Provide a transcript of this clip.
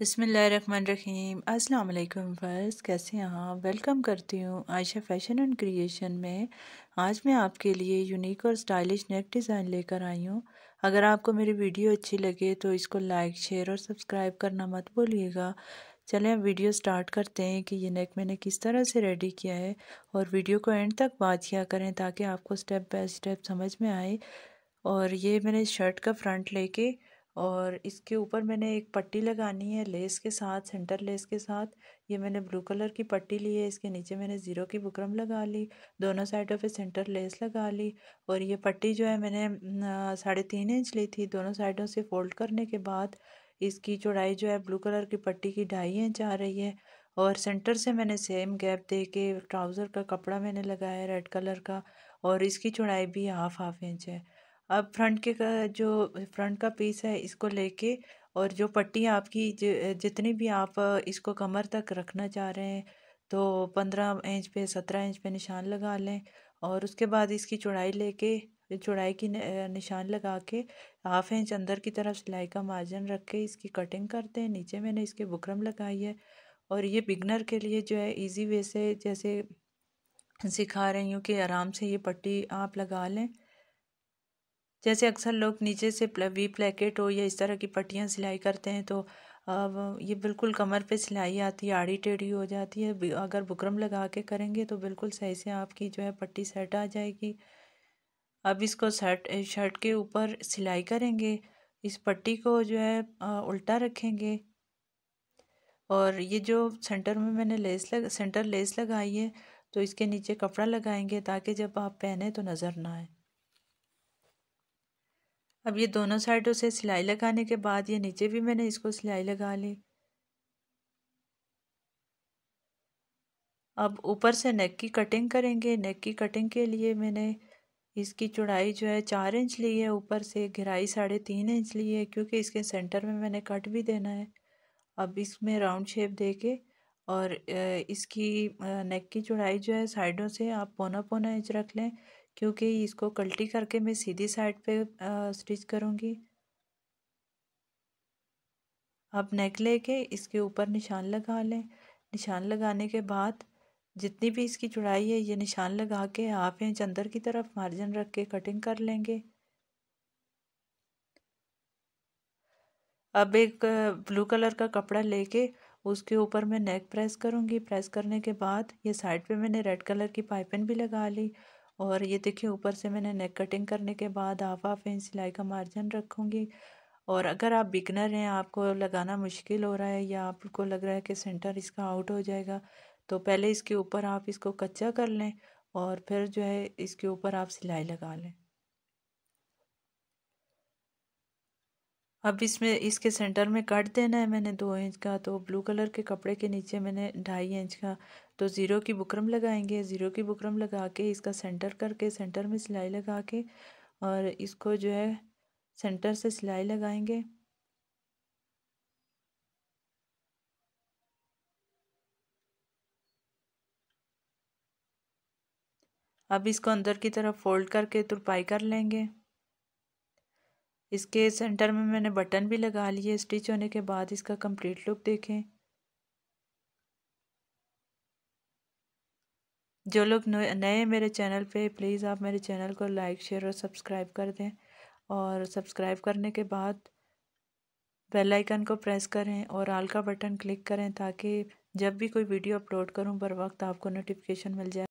बसमीम अल्लाम फर्स्ट कैसे हैं वेलकम करती हूँ आयशा फैशन एंड क्रिएशन में आज मैं आपके लिए यूनिक और स्टाइलिश नेक डिज़ाइन लेकर आई हूँ अगर आपको मेरी वीडियो अच्छी लगे तो इसको लाइक शेयर और सब्सक्राइब करना मत भूलिएगा चलें अब वीडियो स्टार्ट करते हैं कि ये नेक मैंने किस तरह से रेडी किया है और वीडियो को एंड तक बात किया करें ताकि आपको स्टेप बाय स्टेप समझ में आए और ये मैंने शर्ट का फ्रंट लेके और इसके ऊपर मैंने एक पट्टी लगानी है लेस के साथ सेंटर लेस के साथ ये मैंने ब्लू कलर की पट्टी ली है इसके नीचे मैंने ज़ीरो की बुकरम लगा ली दोनों साइडों पे सेंटर लेस लगा ली और ये पट्टी जो है मैंने साढ़े तीन इंच ली थी दोनों साइडों से फोल्ड करने के बाद इसकी चौड़ाई जो है ब्लू कलर की पट्टी की ढाई इंच आ रही है और सेंटर से मैंने सेम गैप दे के ट्राउज़र का कपड़ा मैंने लगाया रेड कलर का और इसकी चौड़ाई भी हाफ़ हाफ इंच है अब फ्रंट के का जो फ्रंट का पीस है इसको लेके और जो पट्टी आपकी जितनी भी आप इसको कमर तक रखना चाह रहे हैं तो पंद्रह इंच पे सत्रह इंच पे निशान लगा लें और उसके बाद इसकी चौड़ाई लेके चौड़ाई की निशान लगा के हाफ इंच अंदर की तरफ सिलाई का मार्जिन रख के इसकी कटिंग करते हैं नीचे मैंने इसके बुकरम लगाई है और ये बिगनर के लिए जो है इजी वे से जैसे सिखा रही हूँ कि आराम से ये पट्टी आप लगा लें जैसे अक्सर लोग नीचे से वी प्लेकेट हो या इस तरह की पट्टियाँ सिलाई करते हैं तो अब ये बिल्कुल कमर पे सिलाई आती है आड़ी टेढ़ी हो जाती है अगर बुकरम लगा के करेंगे तो बिल्कुल सही से आपकी जो है पट्टी सेट आ जाएगी अब इसको शर्ट शर्ट के ऊपर सिलाई करेंगे इस पट्टी को जो है उल्टा रखेंगे और ये जो सेंटर में मैंने लेस लग सेंटर लेस लगाई है तो इसके नीचे कपड़ा लगाएंगे ताकि जब आप पहने तो नज़र ना आए अब ये दोनों साइडों से सिलाई लगाने के बाद ये नीचे भी मैंने इसको सिलाई लगा ली अब ऊपर से नेक की कटिंग करेंगे नेक की कटिंग के लिए मैंने इसकी चौड़ाई जो है चार इंच ली है ऊपर से घिराई साढ़े तीन इंच ली है क्योंकि इसके सेंटर में मैंने कट भी देना है अब इसमें राउंड शेप दे के और इसकी नेक की चौड़ाई जो है साइडों से आप पौना पौना इंच रख लें क्योंकि इसको कल्टी करके मैं सीधी साइड पे स्टिच करूँगी अब नेक लेके इसके ऊपर निशान लगा लें निशान लगाने के बाद जितनी भी इसकी चौड़ाई है ये निशान लगा के हाफ इंच अंदर की तरफ मार्जिन रख के कटिंग कर लेंगे अब एक ब्लू कलर का कपड़ा लेके उसके ऊपर मैं नेक प्रेस करूँगी प्रेस करने के बाद ये साइड पे मैंने रेड कलर की पाइपिन भी लगा ली और ये देखिए ऊपर से मैंने नेक कटिंग करने के बाद हाफ हाफ इंच सिलाई का मार्जिन रखूँगी और अगर आप बिगनर हैं आपको लगाना मुश्किल हो रहा है या आपको लग रहा है कि सेंटर इसका आउट हो जाएगा तो पहले इसके ऊपर आप इसको कच्चा कर लें और फिर जो है इसके ऊपर आप सिलाई लगा लें अब इसमें इसके सेंटर में कट देना है मैंने दो इंच का तो ब्लू कलर के कपड़े के नीचे मैंने ढाई इंच का तो ज़ीरो की बुकरम लगाएंगे ज़ीरो की बुकरम लगा के इसका सेंटर करके सेंटर में सिलाई लगा के और इसको जो है सेंटर से सिलाई लगाएंगे अब इसको अंदर की तरफ फोल्ड करके तुरपाई कर लेंगे इसके सेंटर में मैंने बटन भी लगा लिए स्टिच होने के बाद इसका कंप्लीट लुक देखें जो लोग नए मेरे चैनल पे प्लीज़ आप मेरे चैनल को लाइक शेयर और सब्सक्राइब कर दें और सब्सक्राइब करने के बाद बेल आइकन को प्रेस करें और आल का बटन क्लिक करें ताकि जब भी कोई वीडियो अपलोड करूं बर वक्त आपको नोटिफिकेशन मिल जाए